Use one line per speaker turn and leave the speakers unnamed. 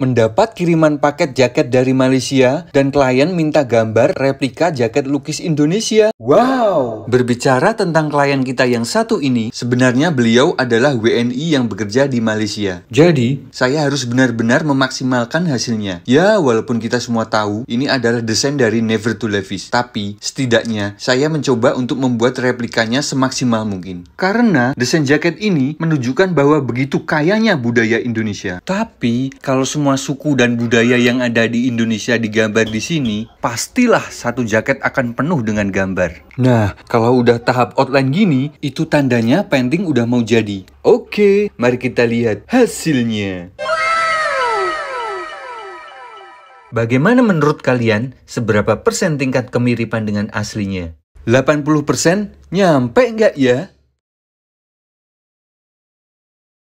mendapat kiriman paket jaket dari Malaysia dan klien minta gambar replika jaket lukis Indonesia. Wow! Berbicara tentang klien kita yang satu ini, sebenarnya beliau adalah WNI yang bekerja di Malaysia. Jadi, saya harus benar-benar memaksimalkan hasilnya. Ya, walaupun kita semua tahu ini adalah desain dari Never to Levis, tapi setidaknya saya mencoba untuk membuat replikanya semaksimal mungkin. Karena desain jaket ini menunjukkan bahwa begitu kayanya budaya Indonesia. Tapi, kalau semua semua suku dan budaya yang ada di Indonesia digambar di sini, pastilah satu jaket akan penuh dengan gambar. Nah, kalau udah tahap outline gini, itu tandanya painting udah mau jadi. Oke, mari kita lihat hasilnya. Bagaimana menurut kalian seberapa persen tingkat kemiripan
dengan aslinya? 80% nyampe nggak ya?